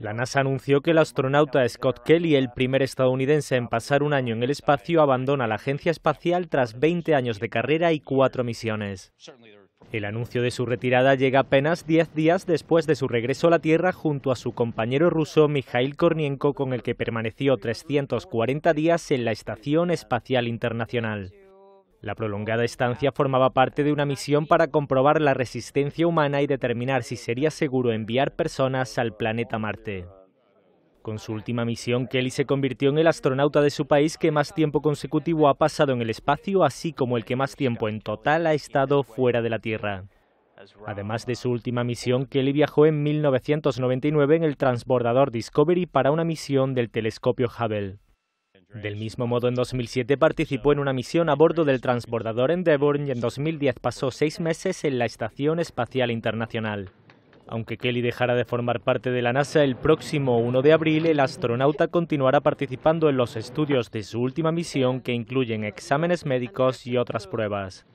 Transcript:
La NASA anunció que el astronauta Scott Kelly, el primer estadounidense en pasar un año en el espacio, abandona la agencia espacial tras 20 años de carrera y cuatro misiones. El anuncio de su retirada llega apenas 10 días después de su regreso a la Tierra junto a su compañero ruso Mikhail Kornienko, con el que permaneció 340 días en la Estación Espacial Internacional. La prolongada estancia ah. formaba parte de una misión para comprobar la resistencia humana y determinar si sería seguro enviar personas al planeta Marte. Con su última misión, Kelly se convirtió en el astronauta de su país que más tiempo consecutivo ha pasado en el espacio, así como el que más tiempo en total ha estado fuera de la Tierra. Además de su última misión, Kelly viajó en 1999 en el transbordador Discovery para una misión del telescopio Hubble. Del mismo modo, en 2007 participó en una misión a bordo del transbordador Endeavour y en 2010 pasó seis meses en la Estación Espacial Internacional. Aunque Kelly dejara de formar parte de la NASA el próximo 1 de abril, el astronauta continuará participando en los estudios de su última misión que incluyen exámenes médicos y otras pruebas.